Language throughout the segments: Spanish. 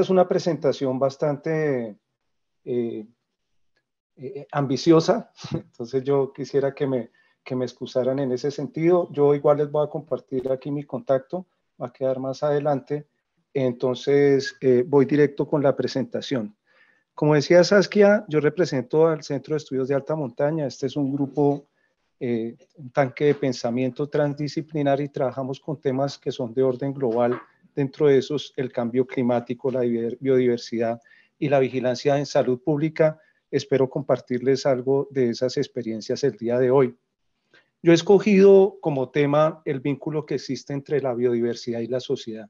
es una presentación bastante eh, eh, ambiciosa, entonces yo quisiera que me, que me excusaran en ese sentido. Yo igual les voy a compartir aquí mi contacto, va a quedar más adelante. Entonces eh, voy directo con la presentación. Como decía Saskia, yo represento al Centro de Estudios de Alta Montaña. Este es un grupo, un tanque de pensamiento transdisciplinar y trabajamos con temas que son de orden global dentro de esos el cambio climático, la biodiversidad y la vigilancia en salud pública. Espero compartirles algo de esas experiencias el día de hoy. Yo he escogido como tema el vínculo que existe entre la biodiversidad y la sociedad.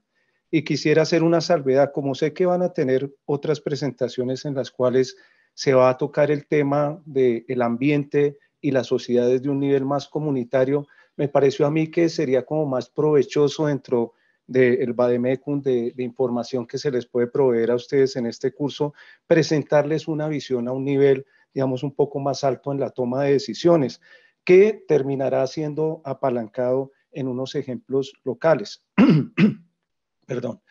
Y quisiera hacer una salvedad, como sé que van a tener otras presentaciones en las cuales se va a tocar el tema del ambiente y las sociedades de un nivel más comunitario, me pareció a mí que sería como más provechoso dentro del de Bademecum, de, de, información que se les puede proveer a ustedes en este curso, presentarles una visión a un nivel, digamos, un poco más alto en la toma de decisiones, que terminará siendo apalancado en unos ejemplos locales. Perdón.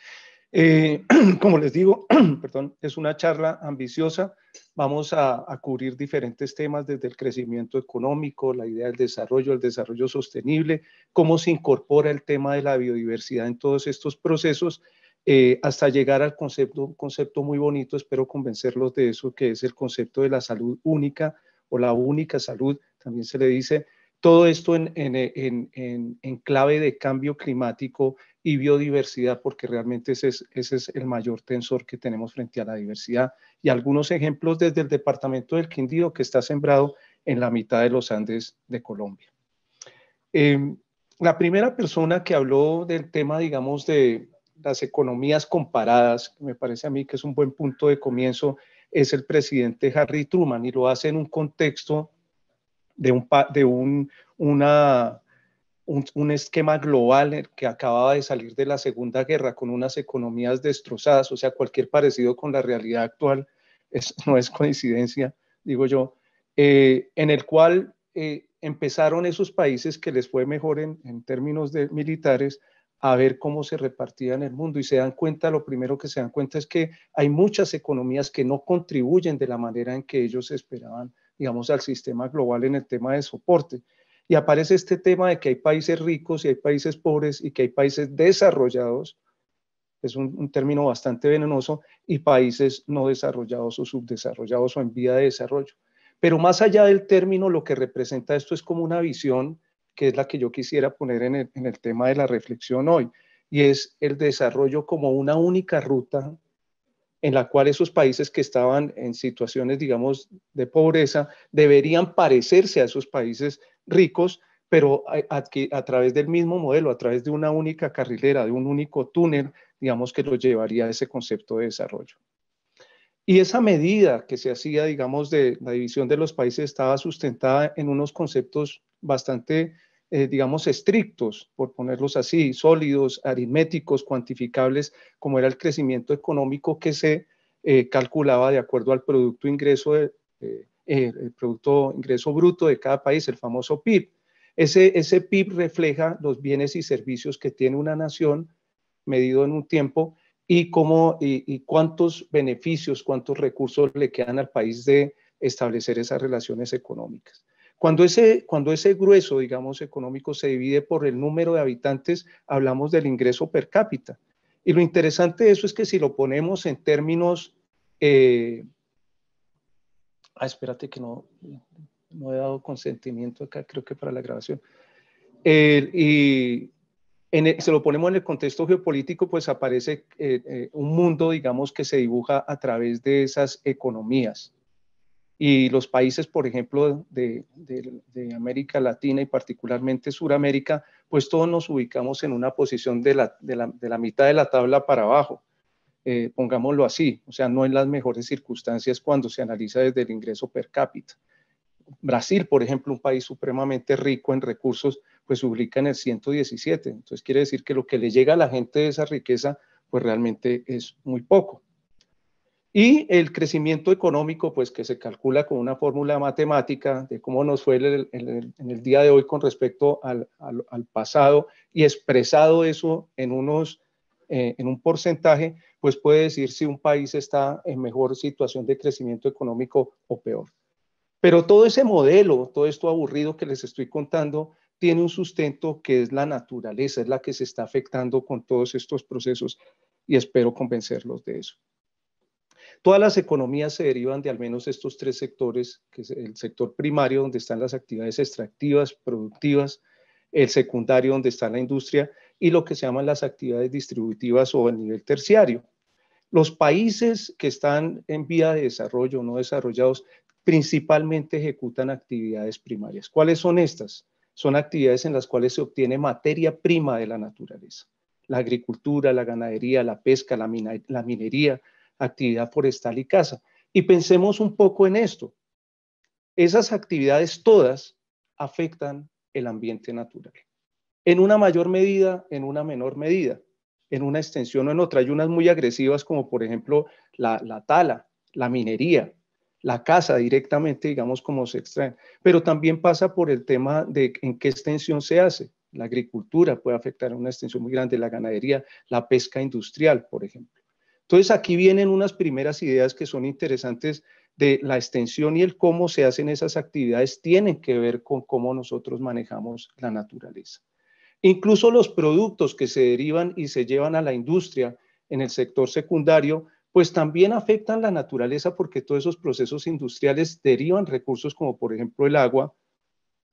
Eh, como les digo, perdón, es una charla ambiciosa vamos a, cubrir diferentes temas desde el crecimiento económico, la idea del desarrollo, el desarrollo sostenible, cómo se incorpora el tema de la biodiversidad en todos estos procesos, eh, hasta llegar al concepto, un concepto muy bonito, espero convencerlos de eso, que es el concepto de la salud única o la única salud, también se le dice, todo esto en, clave de cambio climático y biodiversidad, porque realmente ese es, ese es el mayor tensor que tenemos frente a la diversidad. Y algunos ejemplos desde el departamento del Quindío, que está sembrado en la mitad de los Andes de Colombia. Em, la primera persona que habló del tema, digamos, de las economías comparadas, me parece a mí que es un buen punto de comienzo, es el presidente Harry Truman, y lo hace en un contexto de, un, de un, una un, esquema global eh, que acababa de salir de la Segunda Guerra con unas economías destrozadas, o sea, cualquier parecido con la realidad actual no es coincidencia, digo yo, eh, en el cual eh, empezaron esos países que les fue mejor en, en términos de militares a ver cómo se repartía en el mundo y se dan cuenta, lo primero que se dan cuenta es que hay muchas economías que no contribuyen de la manera en que ellos esperaban, digamos, al sistema global en el tema de soporte. Y aparece este tema de que hay países ricos y hay países pobres y que hay países desarrollados, es un, término bastante venenoso, y países no desarrollados o subdesarrollados o en vía de desarrollo. Pero más allá del término, lo que representa esto es como una visión que es la que yo quisiera poner en el tema de la reflexión hoy, y es el desarrollo como una única ruta en la cual esos países que estaban en situaciones, digamos, de pobreza, deberían parecerse a esos países ricos, pero a, través del mismo modelo, a través de una única carrilera, de un único túnel, digamos, que los llevaría a ese concepto de desarrollo. Y esa medida que se hacía, digamos, de la división de los países estaba sustentada en unos conceptos bastante eh, digamos, estrictos, por ponerlos así, sólidos, aritméticos, cuantificables, como era el crecimiento económico que se eh, calculaba de acuerdo al producto ingreso, eh, el producto ingreso bruto de cada país, el famoso PIB. Ese, PIB refleja los bienes y servicios que tiene una nación medido en un tiempo y, y cuántos beneficios, cuántos recursos le quedan al país de establecer esas relaciones económicas. Cuando ese, cuando ese grueso, digamos, económico se divide por el número de habitantes, hablamos del ingreso per cápita. Y lo interesante de eso es que si lo ponemos en términos... Eh, ah, espérate que no, no he dado consentimiento acá, creo que para la grabación. y se lo ponemos en el contexto geopolítico, pues aparece eh, eh, un mundo, digamos, que se dibuja a través de esas economías. Y los países, por ejemplo, de, América Latina y particularmente Suramérica, pues todos nos ubicamos en una posición de la, mitad de la tabla para abajo, eh, pongámoslo así, o sea, no en las mejores circunstancias cuando se analiza desde el ingreso per cápita. Brasil, por ejemplo, un país supremamente rico en recursos, pues ubica en el 117. Entonces quiere decir que lo que le llega a la gente de esa riqueza, pues realmente es muy poco. Y el crecimiento económico, pues que se calcula con una fórmula matemática de cómo nos fue en el, día de hoy con respecto al, pasado y expresado eso en, unos, eh, en un porcentaje, pues puede decir si un país está en mejor situación de crecimiento económico o peor. Pero todo ese modelo, todo esto aburrido que les estoy contando, tiene un sustento que es la naturaleza, es la que se está afectando con todos estos procesos y espero convencerlos de eso. Todas las economías se derivan de al menos estos tres sectores, que es el sector primario, donde están las actividades extractivas, productivas, el secundario, donde está la industria, y lo que se llaman las actividades distributivas o a nivel terciario. Los países que están en vía de desarrollo no desarrollados principalmente ejecutan actividades primarias. ¿Cuáles son estas? Son actividades en las cuales se obtiene materia prima de la naturaleza. La agricultura, la ganadería, la pesca, la minería, actividad forestal y caza. Y pensemos un poco en esto. Esas actividades todas afectan el ambiente natural, en una mayor medida, en una menor medida, en una extensión o en otra. Hay unas muy agresivas como por ejemplo la, tala, la minería, la caza directamente, digamos, como se extraen. Pero también pasa por el tema de en qué extensión se hace. La agricultura puede afectar a una extensión muy grande, la ganadería, la pesca industrial, por ejemplo. Entonces aquí vienen unas primeras ideas que son interesantes de la extensión y el cómo se hacen esas actividades tienen que ver con cómo nosotros manejamos la naturaleza. Incluso los productos que se derivan y se llevan a la industria en el sector secundario, pues también afectan la naturaleza porque todos esos procesos industriales derivan recursos como por ejemplo el agua,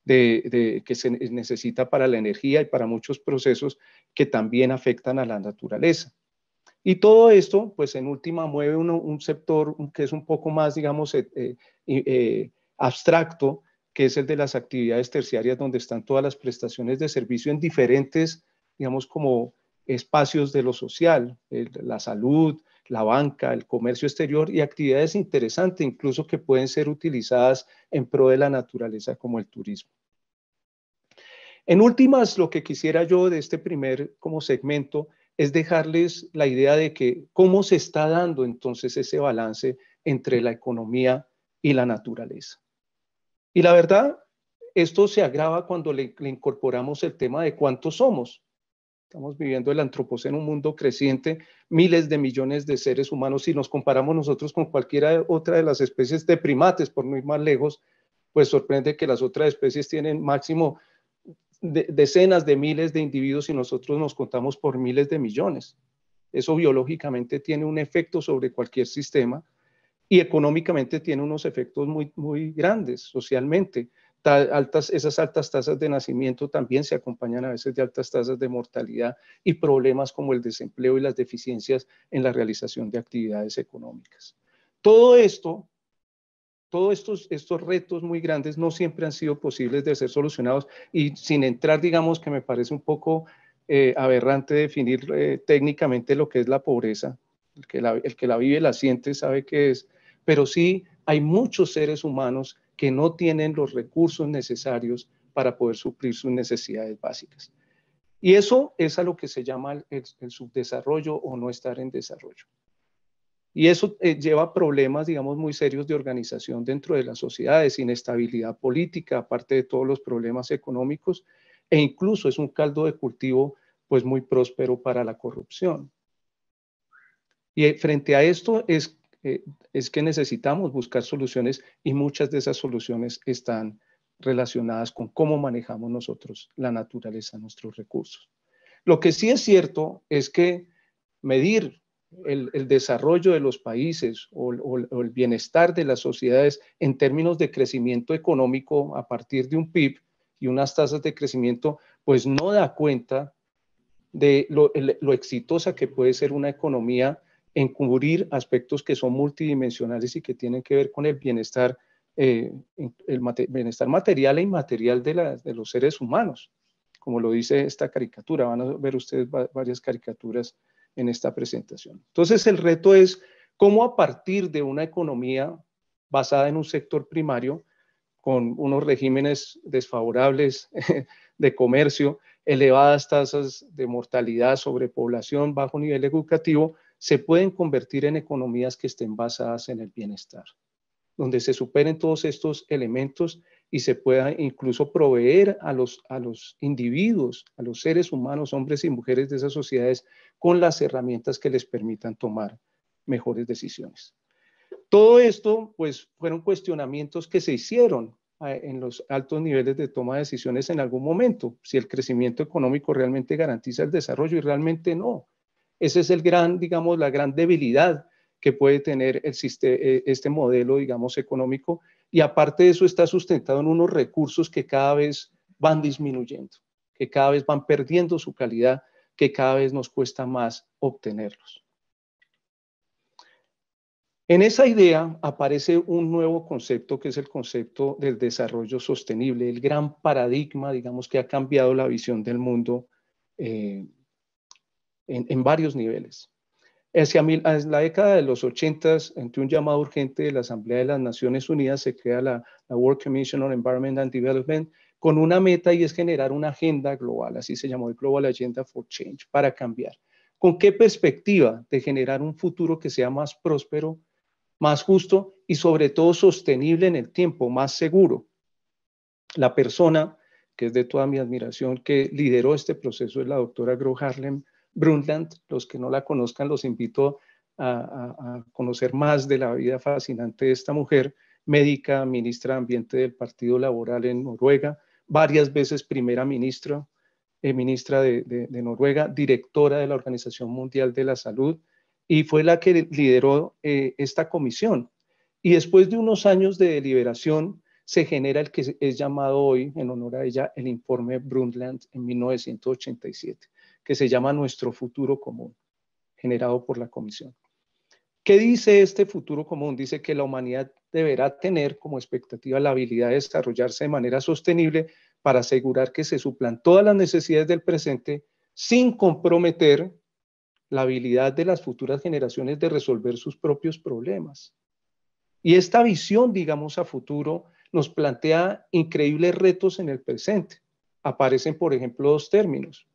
que se necesita para la energía y para muchos procesos que también afectan a la naturaleza. Y todo esto, pues en última, mueve un sector que es un poco más, digamos, eh, eh, eh, abstracto, que es el de las actividades terciarias, donde están todas las prestaciones de servicio en diferentes, digamos, como espacios de lo social, la salud, la banca, el comercio exterior y actividades interesantes, incluso que pueden ser utilizadas en pro de la naturaleza, como el turismo. En últimas, lo que quisiera yo de este primer como segmento es dejarles la idea de que cómo se está dando entonces ese balance entre la economía y la naturaleza. Y la verdad, esto se agrava cuando le, incorporamos el tema de cuántos somos. Estamos viviendo el antropoceno, un mundo creciente, miles de millones de seres humanos. y nos comparamos nosotros con cualquiera otra de las especies de primates, por no ir más lejos, pues sorprende que las otras especies tienen máximo decenas de miles de individuos y nosotros nos contamos por miles de millones. Eso biológicamente tiene un efecto sobre cualquier sistema y económicamente tiene unos efectos muy, muy grandes socialmente. altas, esas altas tasas de nacimiento también se acompañan a veces de altas tasas de mortalidad y problemas como el desempleo y las deficiencias en la realización de actividades económicas. Todo esto todos estos, retos muy grandes no siempre han sido posibles de ser solucionados y sin entrar, digamos, que me parece un poco eh, aberrante definir eh, técnicamente lo que es la pobreza. El que la, vive, la siente, sabe qué es. Pero sí hay muchos seres humanos que no tienen los recursos necesarios para poder suplir sus necesidades básicas. Y eso es a lo que se llama el subdesarrollo o no estar en desarrollo. Y eso eh, lleva problemas, digamos, muy serios de organización dentro de las sociedades, inestabilidad política, aparte de todos los problemas económicos, e incluso es un caldo de cultivo pues muy próspero para la corrupción. Y eh, frente a esto es, eh, es que necesitamos buscar soluciones y muchas de esas soluciones están relacionadas con cómo manejamos nosotros la naturaleza, nuestros recursos. Lo que sí es cierto es que medir el, desarrollo de los países o, el bienestar de las sociedades en términos de crecimiento económico a partir de un PIB y unas tasas de crecimiento, pues no da cuenta de lo, exitosa que puede ser una economía en cubrir aspectos que son multidimensionales y que tienen que ver con el bienestar, eh, el bienestar material e inmaterial de, los seres humanos. Como lo dice esta caricatura, van a ver ustedes varias caricaturas en esta presentación. Entonces, el reto es cómo a partir de una economía basada en un sector primario, con unos regímenes desfavorables de comercio, elevadas tasas de mortalidad, sobrepoblación, bajo nivel educativo, se pueden convertir en economías que estén basadas en el bienestar, donde se superen todos estos elementos y se pueda incluso proveer a los, a los individuos, a los seres humanos, hombres y mujeres de esas sociedades, con las herramientas que les permitan tomar mejores decisiones. Todo esto, pues, fueron cuestionamientos que se hicieron en los altos niveles de toma de decisiones en algún momento, si el crecimiento económico realmente garantiza el desarrollo y realmente no. Ese es el gran, digamos, la gran debilidad que puede tener el, eh, este modelo, digamos, económico y aparte de eso está sustentado en unos recursos que cada vez van disminuyendo, que cada vez van perdiendo su calidad, que cada vez nos cuesta más obtenerlos. En esa idea aparece un nuevo concepto que es el concepto del desarrollo sostenible, el gran paradigma, digamos, que ha cambiado la visión del mundo eh, en varios niveles. Hacia la década de los 80, ante un llamado urgente de la Asamblea de las Naciones Unidas, se crea la, la World Commission on Environment and Development con una meta y es generar una agenda global, así se llamó el Global Agenda for Change, para cambiar. ¿Con qué perspectiva de generar un futuro que sea más próspero, más justo y sobre todo sostenible en el tiempo, más seguro? La persona, que es de toda mi admiración, que lideró este proceso es la doctora Gro Harlem Brundtland. Los que no la conozcan, los invito a, conocer más de la vida fascinante de esta mujer, médica, ministra de Ambiente del Partido Laboral en Noruega, varias veces primera ministra, eh, ministra de, Noruega, directora de la Organización Mundial de la Salud, y fue la que lideró eh, esta comisión. Y después de unos años de deliberación, se genera el que es llamado hoy, en honor a ella, el informe Brundtland en 1987 que se llama Nuestro Futuro Común, generado por la Comisión. ¿Qué dice este futuro común? Dice que la humanidad deberá tener como expectativa la habilidad de desarrollarse de manera sostenible para asegurar que se suplan todas las necesidades del presente sin comprometer la habilidad de las futuras generaciones de resolver sus propios problemas. Y esta visión, digamos, a futuro nos plantea increíbles retos en el presente. Aparecen, por ejemplo, dos términos,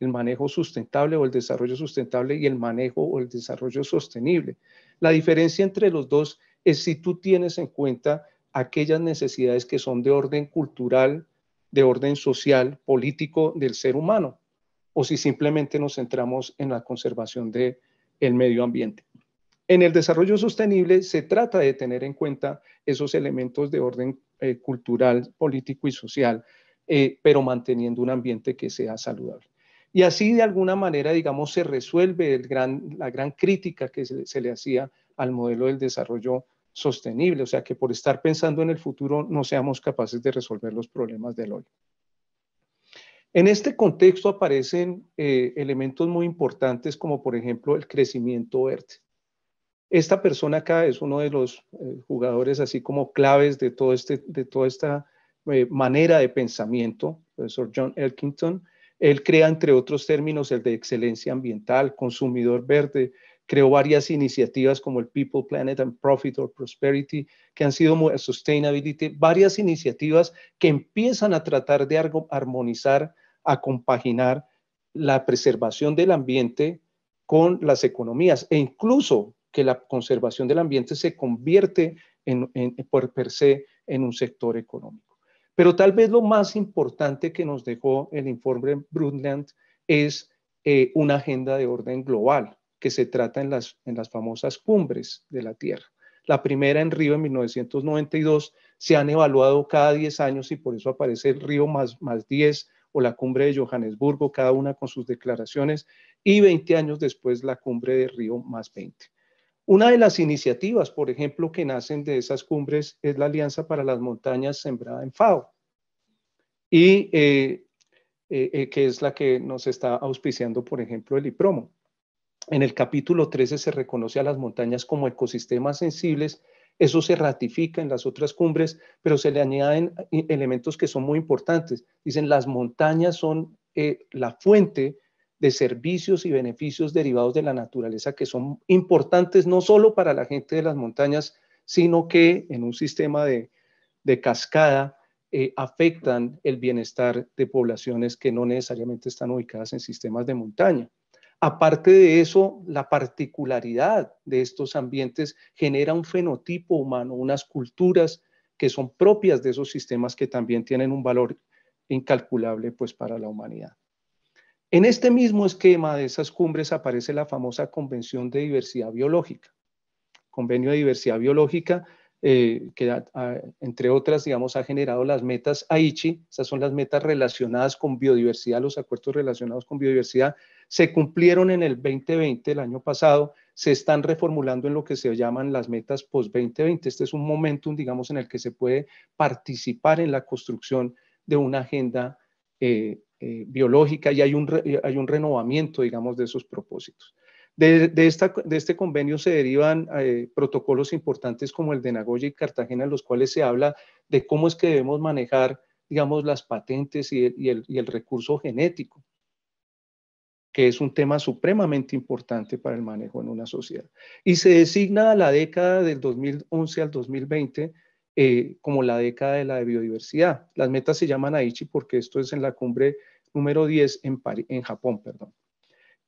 el manejo sustentable o el desarrollo sustentable y el manejo o el desarrollo sostenible. La diferencia entre los dos es si tú tienes en cuenta aquellas necesidades que son de orden cultural, de orden social, político del ser humano, o si simplemente nos centramos en la conservación del el medio ambiente. En el desarrollo sostenible se trata de tener en cuenta esos elementos de orden eh, cultural, político y social, eh, pero manteniendo un ambiente que sea saludable. Y así de alguna manera, digamos, se resuelve el la gran crítica que se, le hacía al modelo del desarrollo sostenible, o sea, que por estar pensando en el futuro no seamos capaces de resolver los problemas del hoy. En este contexto aparecen eh, elementos muy importantes como por ejemplo el crecimiento verde. Esta persona acá es uno de los eh, jugadores así como claves de, todo este, de toda esta eh, manera de pensamiento, el profesor John Elkington, él crea, entre otros términos, el de excelencia ambiental, consumidor verde, creó varias iniciativas como el People, Planet and Profit or Prosperity, que han sido Sustainability, varias iniciativas que empiezan a tratar de armonizar, a compaginar la preservación del ambiente con las economías e incluso que la conservación del ambiente se convierte en, por per se en un sector económico. Pero tal vez lo más importante que nos dejó el informe Brundtland es eh, una agenda de orden global que se trata en las, famosas cumbres de la Tierra. La primera en Río en 1992 se han evaluado cada 10 años y por eso aparece el Río más, más 10 o la cumbre de Johannesburgo, cada una con sus declaraciones, y 20 años después la cumbre de Río más 20. Una de las iniciativas, por ejemplo, que nacen de esas cumbres es la Alianza para las Montañas sembrada en FAO, y eh, eh, eh, que es la que nos está auspiciando, por ejemplo, el IPROMO. En el capítulo 13 se reconoce a las montañas como ecosistemas sensibles eso se ratifica en las otras cumbres, pero se le añaden elementos que son muy importantes. Dicen, las montañas son la fuente de servicios y beneficios derivados de la naturaleza que son importantes no solo para la gente de las montañas, sino que en un sistema de, cascada eh, afectan el bienestar de poblaciones que no necesariamente están ubicadas en sistemas de montaña. Aparte de eso, la particularidad de estos ambientes genera un fenotipo humano, unas culturas que son propias de esos sistemas que también tienen un valor incalculable pues para la humanidad. En este mismo esquema de esas cumbres aparece la famosa Convención de Diversidad Biológica, Convenio de Diversidad Biológica, eh, que ah, ah, entre otras, digamos, ha generado las metas AICHI, esas son las metas relacionadas con biodiversidad, los acuerdos relacionados con biodiversidad, se cumplieron en el 2020, el año pasado, se están reformulando en lo que se llaman las metas post-2020. Este es un momento, digamos, en el que se puede participar en la construcción de una agenda eh, eh, biológica y eh, hay un, renovamiento, digamos, de esos propósitos. De, de, este convenio se derivan eh, protocolos importantes como el de Nagoya y Cartagena, en los cuales se habla de cómo es que debemos manejar, digamos, las patentes y el, recurso genético que es un tema supremamente importante para el manejo en una sociedad. Y se designa la década del 2011 al 2020 como la década de la biodiversidad. Las metas se llaman Aichi porque esto es en la cumbre número 10 en, Japón. Perdón.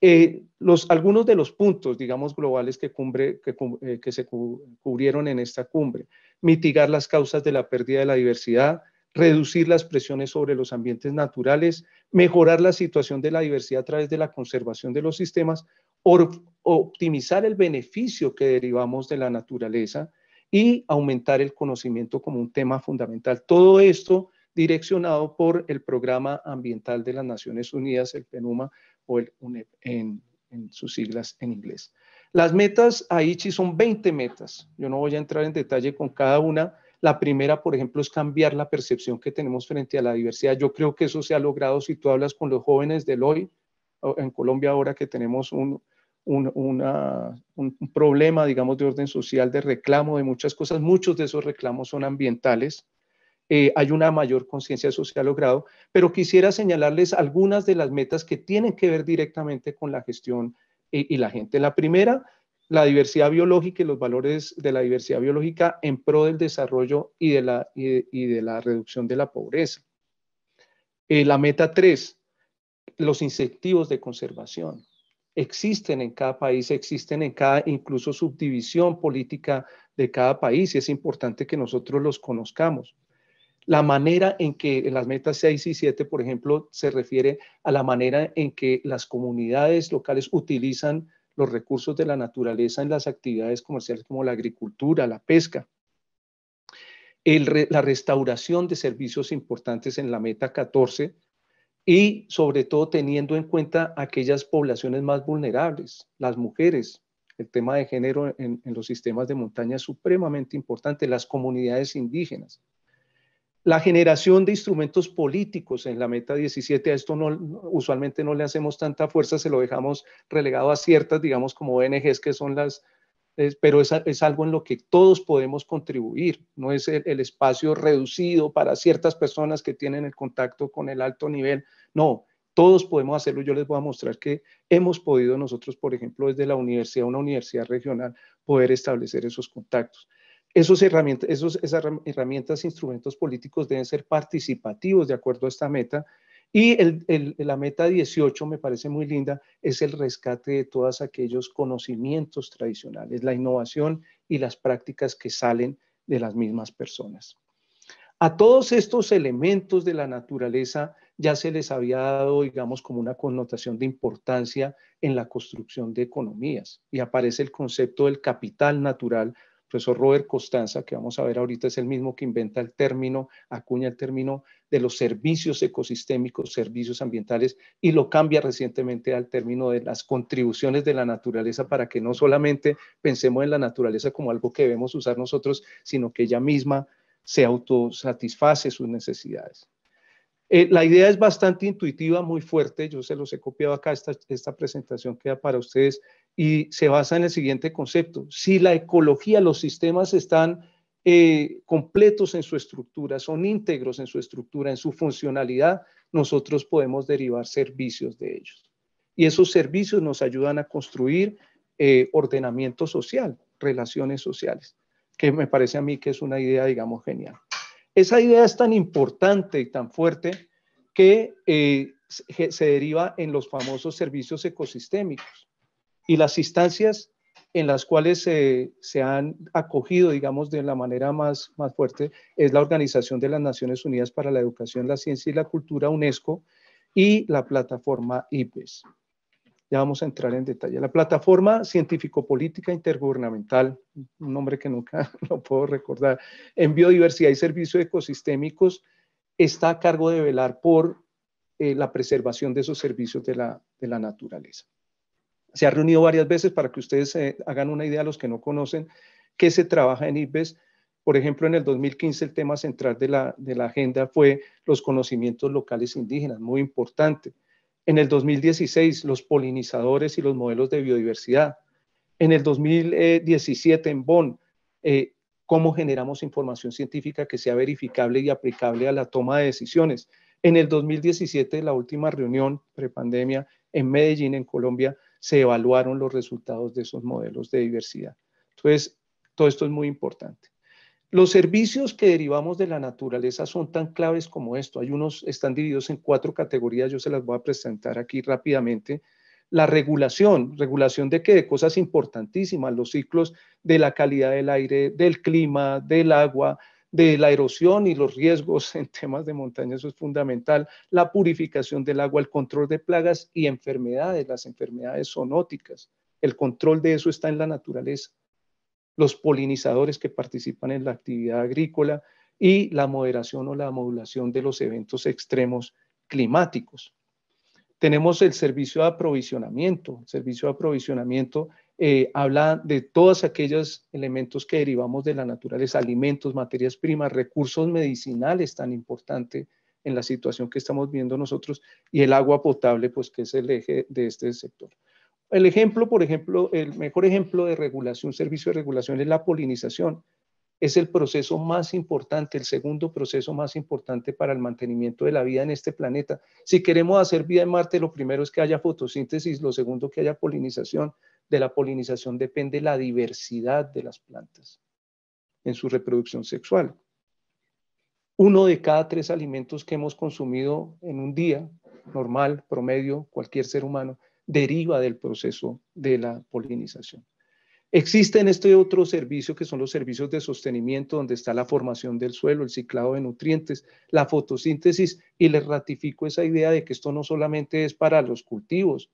Eh, algunos de los puntos, digamos, globales que, eh, que se cubrieron en esta cumbre. Mitigar las causas de la pérdida de la diversidad, reducir las presiones sobre los ambientes naturales, mejorar la situación de la diversidad a través de la conservación de los sistemas, optimizar el beneficio que derivamos de la naturaleza y aumentar el conocimiento como un tema fundamental. Todo esto direccionado por el Programa Ambiental de las Naciones Unidas, el PENUMA, o el UNEP en, sus siglas en inglés. Las metas Aichi son 20 metas. Yo no voy a entrar en detalle con cada una. La primera, por ejemplo, es cambiar la percepción que tenemos frente a la diversidad. Yo creo que eso se ha logrado si tú hablas con los jóvenes del hoy, en Colombia ahora que tenemos un, problema, digamos, de orden social, de reclamo de muchas cosas. Muchos de esos reclamos son ambientales. Eh, hay una mayor conciencia social logrado, pero quisiera señalarles algunas de las metas que tienen que ver directamente con la gestión eh, y la gente. La primera, la diversidad biológica y los valores de la diversidad biológica en pro del desarrollo y de la, y de, la reducción de la pobreza. Eh, la meta tres, los incentivos de conservación. Existen en cada país, existen en cada incluso subdivisión política de cada país y es importante que nosotros los conozcamos. La manera en que en las metas 6 y 7, por ejemplo, se refiere a la manera en que las comunidades locales utilizan los recursos de la naturaleza en las actividades comerciales como la agricultura, la pesca. la restauración de servicios importantes en la meta 14 y sobre todo teniendo en cuenta aquellas poblaciones más vulnerables, las mujeres. El tema de género en, en los sistemas de montaña es supremamente importante, las comunidades indígenas. La generación de instrumentos políticos en la meta 17, a esto usualmente no le hacemos tanta fuerza, se lo dejamos relegado a ciertas, digamos, como ONGs que son las, pero es, algo en lo que todos podemos contribuir, no es el, espacio reducido para ciertas personas que tienen el contacto con el alto nivel, no, todos podemos hacerlo, yo les voy a mostrar que hemos podido nosotros, por ejemplo, desde la universidad, una universidad regional, poder establecer esos contactos esos herramientas, esos, esas herramientas, instrumentos políticos deben ser participativos de acuerdo a esta meta. Y la meta 18 me parece muy linda, es el rescate de todos aquellos conocimientos tradicionales, la innovación y las prácticas que salen de las mismas personas. A todos estos elementos de la naturaleza ya se les había dado, digamos, como una connotación de importancia en la construcción de economías y aparece el concepto del capital natural profesor Robert Costanza, que vamos a ver ahorita, es el mismo que inventa el término, acuña el término de los servicios ecosistémicos, servicios ambientales, y lo cambia recientemente al término de las contribuciones de la naturaleza para que no solamente pensemos en la naturaleza como algo que debemos usar nosotros, sino que ella misma se autosatisface sus necesidades. Eh, la idea es bastante intuitiva, muy fuerte. Yo se los he copiado acá, esta, esta presentación queda para ustedes y se basa en el siguiente concepto. Si la ecología, los sistemas están eh, completos en su estructura, son íntegros en su estructura, en su funcionalidad, nosotros podemos derivar servicios de ellos. Y esos servicios nos ayudan a construir eh, ordenamiento social, relaciones sociales, que me parece a mí que es una idea, digamos, genial. Esa idea es tan importante y tan fuerte eh, que se deriva en los famosos servicios ecosistémicos y las instancias en las cuales se, se han acogido, digamos, de la manera más, más fuerte, es la Organización de las Naciones Unidas para la Educación, la Ciencia y la Cultura, UNESCO, y la plataforma IPES vamos a entrar en detalle. La plataforma científico-política intergubernamental, un nombre que nunca lo puedo recordar, en biodiversidad y servicios ecosistémicos, está a cargo de velar por eh, la preservación de esos servicios de la, naturaleza. Se ha reunido varias veces para que ustedes eh, hagan una idea, los que no conocen, qué se trabaja en Ibes Por ejemplo, en el 2015 el tema central de la, de la agenda fue los conocimientos locales indígenas, muy importante. En el 2016, los polinizadores y los modelos de biodiversidad. En el 2017, en Bonn, eh, cómo generamos información científica que sea verificable y aplicable a la toma de decisiones. En el 2017, la última reunión prepandemia en Medellín, en Colombia, se evaluaron los resultados de esos modelos de diversidad. Entonces, todo esto es muy importante. Los servicios que derivamos de la naturaleza son tan claves como esto. Hay unos, están divididos en cuatro categorías, yo se las voy a presentar aquí rápidamente. La regulación, regulación de qué? De cosas importantísimas, los ciclos de la calidad del aire, del clima, del agua, de la erosión y los riesgos en temas de montaña, eso es fundamental. La purificación del agua, el control de plagas y enfermedades, las enfermedades zoonóticas. El control de eso está en la naturaleza los polinizadores que participan en la actividad agrícola y la moderación o la modulación de los eventos extremos climáticos. Tenemos el servicio de aprovisionamiento. El servicio de aprovisionamiento eh, habla de todos aquellos elementos que derivamos de la naturaleza, alimentos, materias primas, recursos medicinales tan importante en la situación que estamos viendo nosotros y el agua potable, pues que es el eje de este sector. El ejemplo, por ejemplo, el mejor ejemplo de regulación, servicio de regulación es la polinización. Es el proceso más importante, el segundo proceso más importante para el mantenimiento de la vida en este planeta. Si queremos hacer vida en Marte, lo primero es que haya fotosíntesis, lo segundo que haya polinización. De la polinización depende la diversidad de las plantas en su reproducción sexual. Uno de cada tres alimentos que hemos consumido en un día normal, promedio, cualquier ser humano, deriva del proceso de la polinización. Existen este otro servicio que son los servicios de sostenimiento, donde está la formación del suelo, el ciclado de nutrientes, la fotosíntesis, y les ratifico esa idea de que esto no solamente es para los cultivos,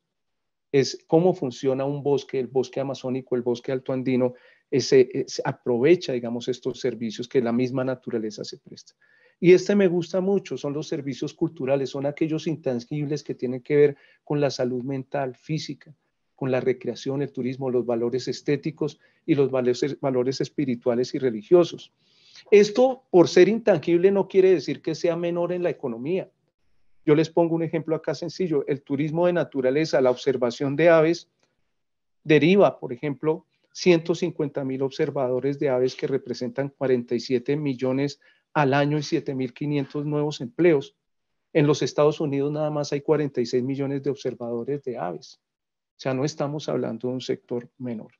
es cómo funciona un bosque, el bosque amazónico, el bosque altoandino, se aprovecha, digamos, estos servicios que la misma naturaleza se presta. Y este me gusta mucho, son los servicios culturales, son aquellos intangibles que tienen que ver con la salud mental, física, con la recreación, el turismo, los valores estéticos y los valores, espirituales y religiosos. Esto, por ser intangible, no quiere decir que sea menor en la economía. Yo les pongo un ejemplo acá sencillo. El turismo de naturaleza, la observación de aves, deriva, por ejemplo, 150 mil observadores de aves que representan 47 millones al año y 7.500 nuevos empleos. En los Estados Unidos nada más hay 46 millones de observadores de aves. O sea, no estamos hablando de un sector menor.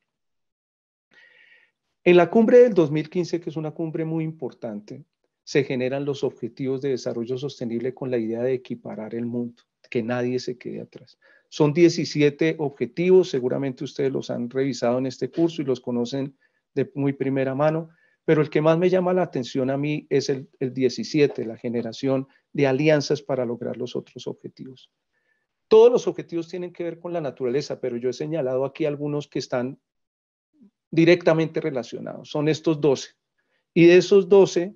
En la cumbre del 2015, que es una cumbre muy importante, se generan los objetivos de desarrollo sostenible con la idea de equiparar el mundo, que nadie se quede atrás. Son 17 objetivos, seguramente ustedes los han revisado en este curso y los conocen de muy primera mano. Pero el que más me llama la atención a mí es el, 17, la generación de alianzas para lograr los otros objetivos. Todos los objetivos tienen que ver con la naturaleza, pero yo he señalado aquí algunos que están directamente relacionados. Son estos 12. Y de esos 12,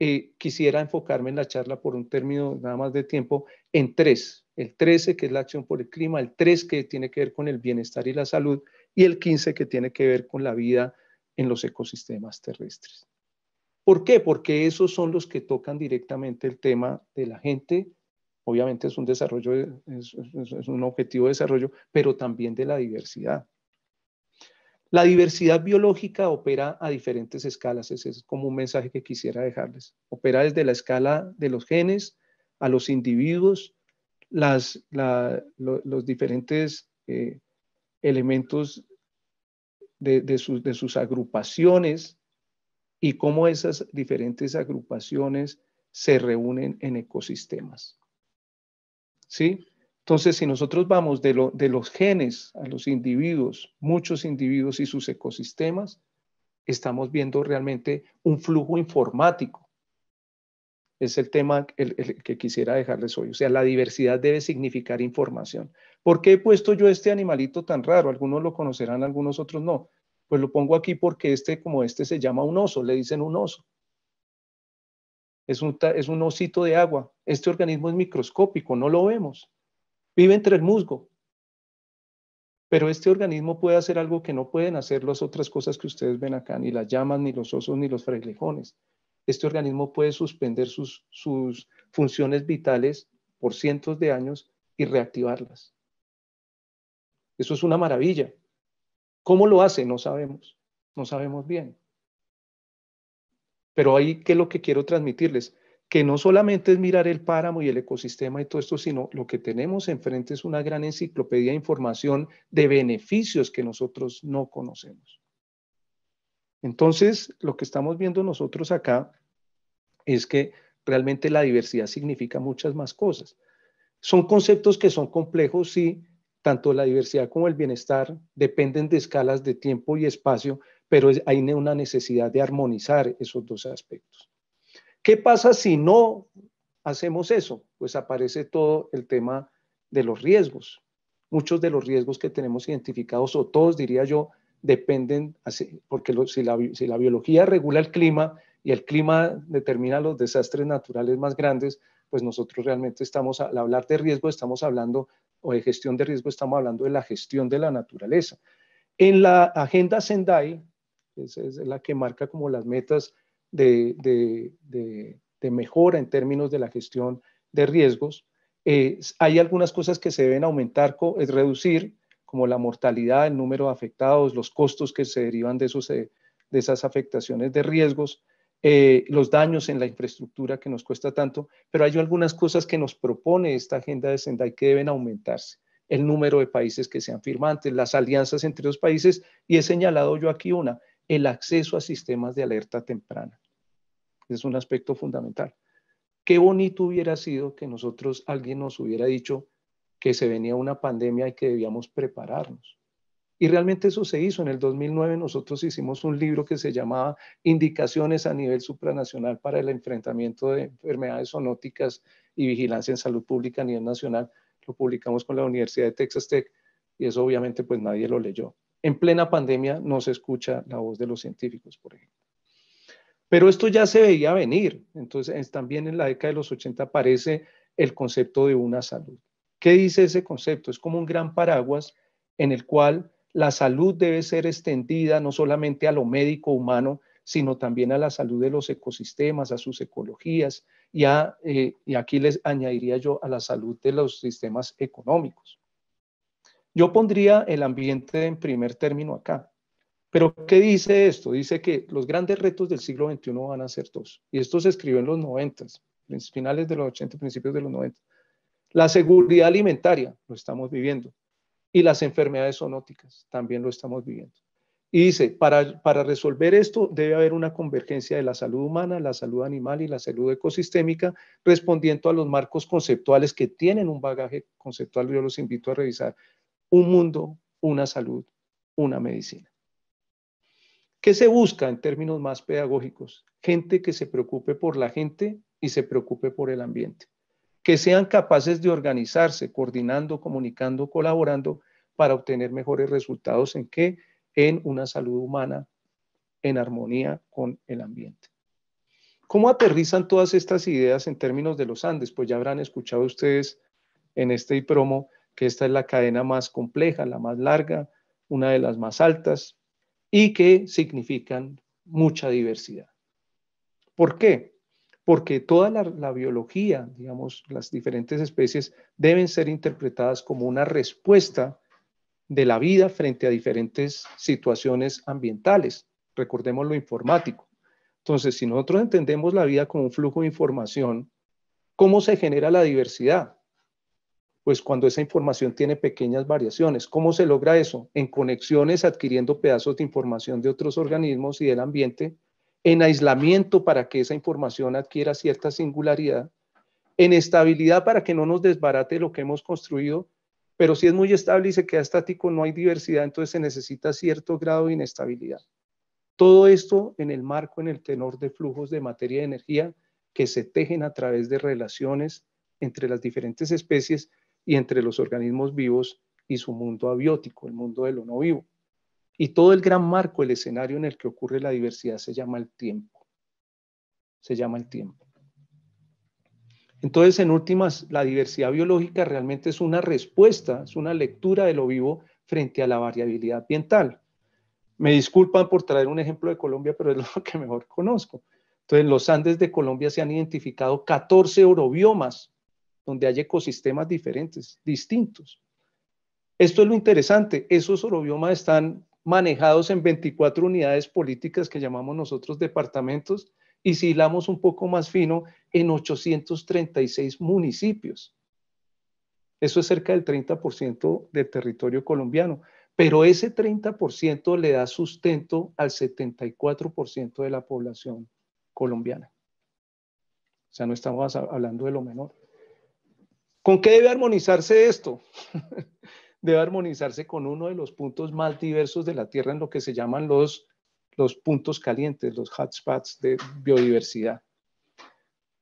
eh, quisiera enfocarme en la charla por un término nada más de tiempo en tres. El 13, que es la acción por el clima, el 3, que tiene que ver con el bienestar y la salud, y el 15, que tiene que ver con la vida en los ecosistemas terrestres. ¿Por qué? Porque esos son los que tocan directamente el tema de la gente. Obviamente es un desarrollo, es, un objetivo de desarrollo, pero también de la diversidad. La diversidad biológica opera a diferentes escalas, ese es como un mensaje que quisiera dejarles. Opera desde la escala de los genes a los individuos, los diferentes eh, elementos de, sus, agrupaciones y cómo esas diferentes agrupaciones se reúnen en ecosistemas. Entonces, si nosotros vamos de los genes a los individuos, muchos individuos y sus ecosistemas, estamos viendo realmente un flujo informático es el tema que quisiera dejarles hoy. O sea, la diversidad debe significar información. ¿Por qué he puesto yo este animalito tan raro? Algunos lo conocerán, algunos otros no. Pues lo pongo aquí porque este, como este, se llama un oso, le dicen un oso. Es un, es un osito de agua. Este organismo es microscópico, no lo vemos. Vive entre el musgo. Pero este organismo puede hacer algo que no pueden hacer las otras cosas que ustedes ven acá, ni las llamas, ni los osos, ni los frailejones este organismo puede suspender sus, funciones vitales por cientos de años y reactivarlas. Eso es una maravilla. ¿Cómo lo hace? No sabemos. No sabemos bien. Pero ahí ¿qué es lo que quiero transmitirles, que no solamente es mirar el páramo y el ecosistema y todo esto, sino lo que tenemos enfrente es una gran enciclopedia de información de beneficios que nosotros no conocemos. Entonces, lo que estamos viendo nosotros acá es que realmente la diversidad significa muchas más cosas. Son conceptos que son complejos, sí, tanto la diversidad como el bienestar dependen de escalas de tiempo y espacio, pero hay una necesidad de armonizar esos dos aspectos. ¿Qué pasa si no hacemos eso? Pues aparece todo el tema de los riesgos. Muchos de los riesgos que tenemos identificados, o todos diría yo, dependen, así porque si, la, biología regula el clima y el clima determina los desastres naturales más grandes, pues nosotros realmente estamos, al hablar de riesgo, estamos hablando, o de gestión de riesgo, estamos hablando de la gestión de la naturaleza. En la agenda Sendai, es la que marca como las metas de, de, mejora en términos de la gestión de riesgos, eh, hay algunas cosas que se deben aumentar, es reducir como la mortalidad, el número de afectados, los costos que se derivan de, eh, de esas afectaciones de riesgos, eh, los daños en la infraestructura que nos cuesta tanto, pero hay algunas cosas que nos propone esta agenda de Sendai que deben aumentarse el número de países que sean firmantes, las alianzas entre los países, y he señalado yo aquí una, el acceso a sistemas de alerta temprana. Es un aspecto fundamental. Qué bonito hubiera sido que nosotros, alguien nos hubiera dicho, que se venía una pandemia y que debíamos prepararnos. Y realmente eso se hizo. En el 2009 nosotros hicimos un libro que se llamaba Indicaciones a nivel supranacional para el enfrentamiento de enfermedades zoonóticas y vigilancia en salud pública a nivel nacional. Lo publicamos con la Universidad de Texas Tech y eso obviamente pues nadie lo leyó. En plena pandemia no se escucha la voz de los científicos, por ejemplo. Pero esto ya se veía venir. Entonces también en la década de los 80 aparece el concepto de una salud. ¿Qué dice ese concepto? Es como un gran paraguas en el cual la salud debe ser extendida no solamente a lo médico humano, sino también a la salud de los ecosistemas, a sus ecologías y, eh, aquí les añadiría yo a la salud de los sistemas económicos. Yo pondría el ambiente en primer término acá. Pero ¿qué dice esto? Dice que los grandes retos del siglo XXI van a ser dos. Y esto se escribió en los 90, finales de los 80, principios de los 90. La seguridad alimentaria lo estamos viviendo y las enfermedades zoonóticas también lo estamos viviendo. Y dice, para, para resolver esto debe haber una convergencia de la salud humana, la salud animal y la salud ecosistémica, respondiendo a los marcos conceptuales que tienen un bagaje conceptual. Yo los invito a revisar un mundo, una salud, una medicina. ¿Qué se busca en términos más pedagógicos? Gente que se preocupe por la gente y se preocupe por el ambiente que sean capaces de organizarse, coordinando, comunicando, colaborando para obtener mejores resultados en qué? En una salud humana en armonía con el ambiente. ¿Cómo aterrizan todas estas ideas en términos de los Andes? Pues ya habrán escuchado ustedes en este IPROMO que esta es la cadena más compleja, la más larga, una de las más altas y que significan mucha diversidad. ¿Por qué? porque toda la, biología, digamos, las diferentes especies deben ser interpretadas como una respuesta de la vida frente a diferentes situaciones ambientales. Recordemos lo informático. Entonces, si nosotros entendemos la vida como un flujo de información, ¿cómo se genera la diversidad? Pues cuando esa información tiene pequeñas variaciones. ¿Cómo se logra eso? En conexiones adquiriendo pedazos de información de otros organismos y del ambiente en aislamiento para que esa información adquiera cierta singularidad, en estabilidad para que no nos desbarate lo que hemos construido, pero si es muy estable y se queda estático, no hay diversidad, entonces se necesita cierto grado de inestabilidad. Todo esto en el marco, en el tenor de flujos de materia y energía que se tejen a través de relaciones entre las diferentes especies y entre los organismos vivos y su mundo abiótico, el mundo de lo no vivo. Y todo el gran marco, el escenario en el que ocurre la diversidad se llama el tiempo. Se llama el tiempo. Entonces, en últimas, la diversidad biológica realmente es una respuesta, es una lectura de lo vivo frente a la variabilidad ambiental. Me disculpan por traer un ejemplo de Colombia, pero es lo que mejor conozco. Entonces, en los Andes de Colombia se han identificado 14 orobiomas, donde hay ecosistemas diferentes, distintos. Esto es lo interesante, esos orobiomas están manejados en 24 unidades políticas que llamamos nosotros departamentos y si hilamos un poco más fino, en 836 municipios. Eso es cerca del 30% de territorio colombiano, pero ese 30% le da sustento al 74% de la población colombiana. O sea, no estamos hablando de lo menor. ¿Con qué debe armonizarse esto? debe armonizarse con uno de los puntos más diversos de la Tierra en lo que se llaman los, los puntos calientes, los hotspots de biodiversidad.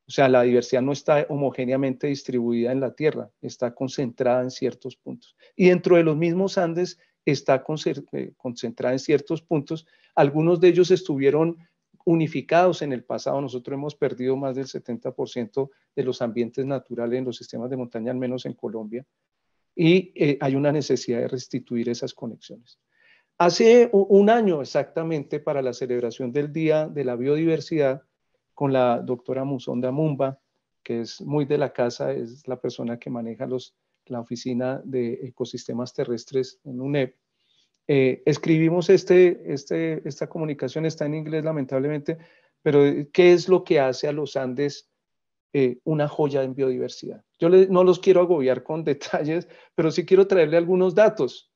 O sea, la diversidad no está homogéneamente distribuida en la Tierra, está concentrada en ciertos puntos. Y dentro de los mismos Andes está eh, concentrada en ciertos puntos. Algunos de ellos estuvieron unificados en el pasado. Nosotros hemos perdido más del 70% de los ambientes naturales en los sistemas de montaña, al menos en Colombia y eh, hay una necesidad de restituir esas conexiones. Hace un año exactamente para la celebración del Día de la Biodiversidad con la doctora Musonda Mumba, que es muy de la casa, es la persona que maneja los, la oficina de ecosistemas terrestres en UNEP. Eh, escribimos este, este, esta comunicación, está en inglés lamentablemente, pero eh, ¿qué es lo que hace a los Andes eh, una joya en biodiversidad. Yo no los quiero agobiar con detalles, pero sí quiero traerle algunos datos.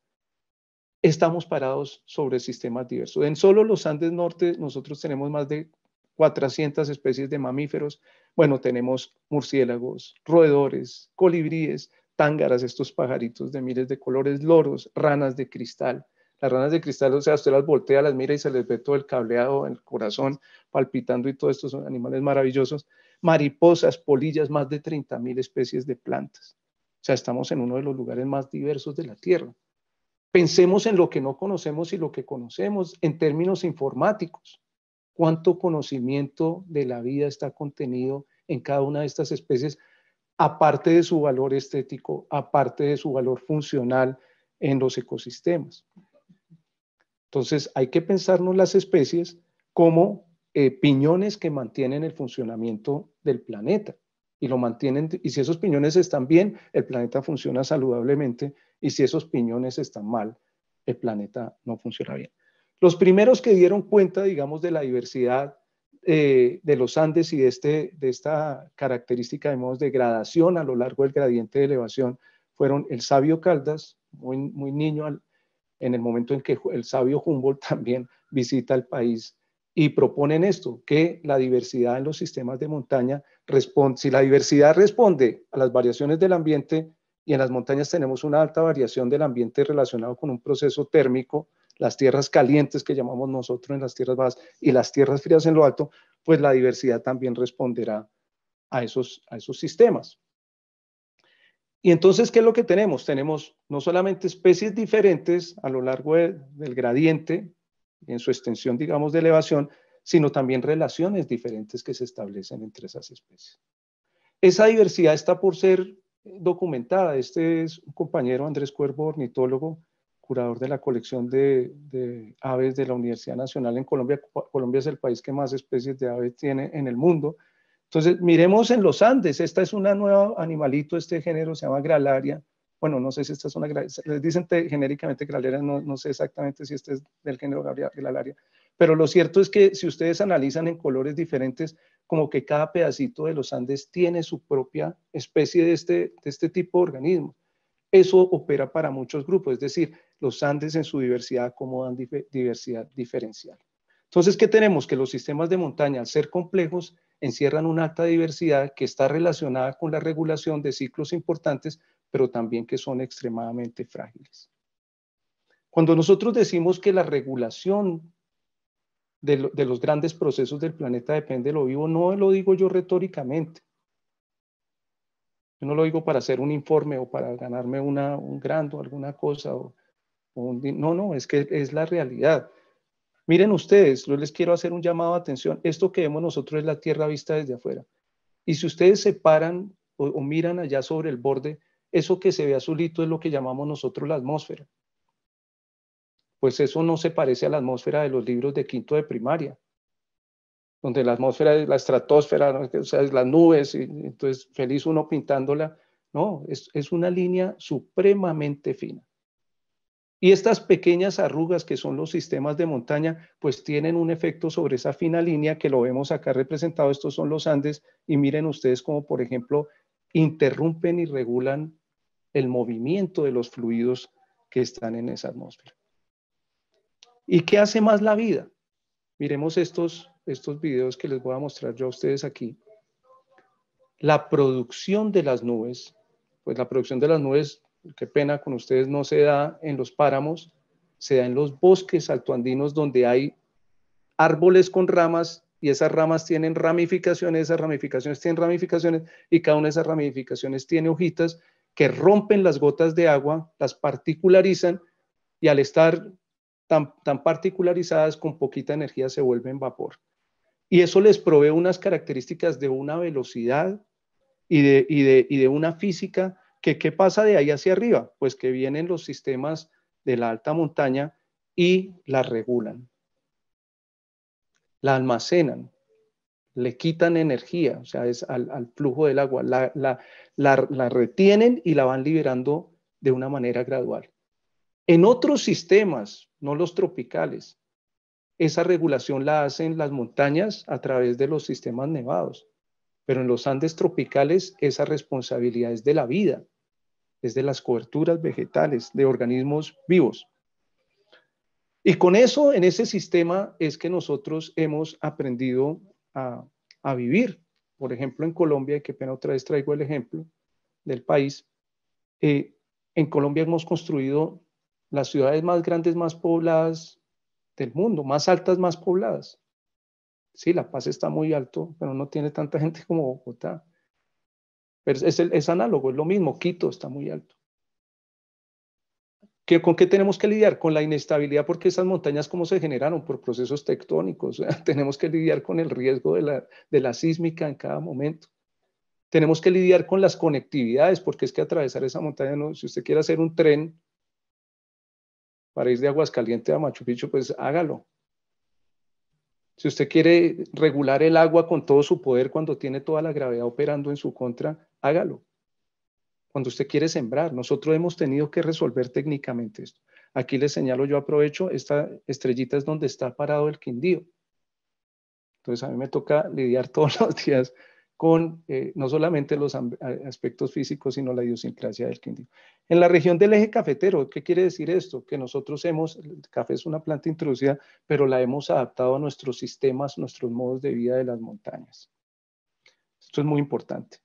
Estamos parados sobre sistemas diversos. En solo los Andes Norte nosotros tenemos más de 400 especies de mamíferos. Bueno, tenemos murciélagos, roedores, colibríes, tángaras, estos pajaritos de miles de colores, loros, ranas de cristal. Las ranas de cristal, o sea, usted las voltea, las mira y se les ve todo el cableado, el corazón palpitando y todos estos animales maravillosos mariposas, polillas, más de mil especies de plantas. O sea, estamos en uno de los lugares más diversos de la Tierra. Pensemos en lo que no conocemos y lo que conocemos en términos informáticos. ¿Cuánto conocimiento de la vida está contenido en cada una de estas especies, aparte de su valor estético, aparte de su valor funcional en los ecosistemas? Entonces, hay que pensarnos las especies como eh, piñones que mantienen el funcionamiento del planeta y lo mantienen, y si esos piñones están bien, el planeta funciona saludablemente, y si esos piñones están mal, el planeta no funciona bien. Los primeros que dieron cuenta, digamos, de la diversidad eh, de los Andes y de, este, de esta característica, digamos, de gradación a lo largo del gradiente de elevación, fueron el sabio Caldas, muy, muy niño, en el momento en que el sabio Humboldt también visita el país y proponen esto, que la diversidad en los sistemas de montaña responde, si la diversidad responde a las variaciones del ambiente y en las montañas tenemos una alta variación del ambiente relacionado con un proceso térmico, las tierras calientes que llamamos nosotros en las tierras bajas y las tierras frías en lo alto, pues la diversidad también responderá a esos, a esos sistemas. Y entonces, ¿qué es lo que tenemos? Tenemos no solamente especies diferentes a lo largo del gradiente en su extensión, digamos, de elevación, sino también relaciones diferentes que se establecen entre esas especies. Esa diversidad está por ser documentada. Este es un compañero, Andrés Cuervo, ornitólogo, curador de la colección de, aves de la Universidad Nacional en Colombia. Colombia es el país que más especies de aves tiene en el mundo. Entonces, miremos en los Andes. Esta es una nueva animalito, este género se llama Gralaria bueno, no sé si esta es una, les dicen genéricamente que la no, no sé exactamente si este es del género gralaria, pero lo cierto es que si ustedes analizan en colores diferentes, como que cada pedacito de los Andes tiene su propia especie de este, de este tipo de organismo. Eso opera para muchos grupos, es decir, los Andes en su diversidad acomodan diversidad diferencial. Entonces, ¿qué tenemos? Que los sistemas de montaña, al ser complejos, encierran una alta diversidad que está relacionada con la regulación de ciclos importantes, pero también que son extremadamente frágiles. Cuando nosotros decimos que la regulación de, los grandes procesos del planeta depende de lo vivo, no lo digo yo retóricamente. Yo no lo digo para hacer un informe o para ganarme una, un grando o alguna cosa. O, no, no, es que es la realidad. Miren ustedes, yo les quiero hacer un llamado de atención. Esto que vemos nosotros es la Tierra vista desde afuera. Y si ustedes se paran o miran allá sobre el borde, eso que se ve azulito es lo que llamamos nosotros la atmósfera. Pues eso no se parece a la atmósfera de los libros de quinto de primaria, donde la atmósfera es la estratosfera, o sea, es las nubes, y, entonces feliz uno pintándola. No, es, es una línea supremamente fina. Y estas pequeñas arrugas que son los sistemas de montaña, pues tienen un efecto sobre esa fina línea que lo vemos acá representado. Estos son los Andes y miren ustedes cómo, por ejemplo, interrumpen y regulan el movimiento de los fluidos que están en esa atmósfera. ¿Y qué hace más la vida? Miremos estos, estos videos que les voy a mostrar yo a ustedes aquí. La producción de las nubes, pues la producción de las nubes, qué pena con ustedes, no se da en los páramos, se da en los bosques altoandinos donde hay árboles con ramas y esas ramas tienen ramificaciones, esas ramificaciones tienen ramificaciones y cada una de esas ramificaciones tiene hojitas que rompen las gotas de agua, las particularizan y al estar tan, particularizadas con poquita energía se vuelven vapor. Y eso les provee unas características de una velocidad y de, y de una física que qué pasa de ahí hacia arriba, pues que vienen los sistemas de la alta montaña y la regulan, la almacenan, le quitan energía, o sea, es al, flujo del agua, la, la, retienen y la van liberando de una manera gradual. En otros sistemas, no los tropicales, esa regulación la hacen las montañas a través de los sistemas nevados, pero en los Andes tropicales esa responsabilidad es de la vida, es de las coberturas vegetales, de organismos vivos. Y con eso, en ese sistema, es que nosotros hemos aprendido a, vivir. Por ejemplo, en Colombia, y qué pena otra vez traigo el ejemplo del país, eh, en Colombia hemos construido las ciudades más grandes, más pobladas del mundo, más altas, más pobladas. Sí, La Paz está muy alto, pero no tiene tanta gente como Bogotá. Pero es, es análogo, es lo mismo, Quito está muy alto. ¿Con qué tenemos que lidiar? Con la inestabilidad, porque esas montañas, ¿cómo se generaron? Por procesos tectónicos. tenemos que lidiar con el riesgo de la, de la sísmica en cada momento. Tenemos que lidiar con las conectividades, porque es que atravesar esa montaña, no, si usted quiere hacer un tren para ir de aguascaliente a Machu Picchu, pues hágalo. Si usted quiere regular el agua con todo su poder cuando tiene toda la gravedad operando en su contra, hágalo cuando usted quiere sembrar. Nosotros hemos tenido que resolver técnicamente esto. Aquí les señalo, yo aprovecho, esta estrellita es donde está parado el quindío. Entonces a mí me toca lidiar todos los días con eh, no solamente los aspectos físicos, sino la idiosincrasia del quindío. En la región del eje cafetero, ¿qué quiere decir esto? Que nosotros hemos, el café es una planta introducida, pero la hemos adaptado a nuestros sistemas, nuestros modos de vida de las montañas. Esto es muy importante.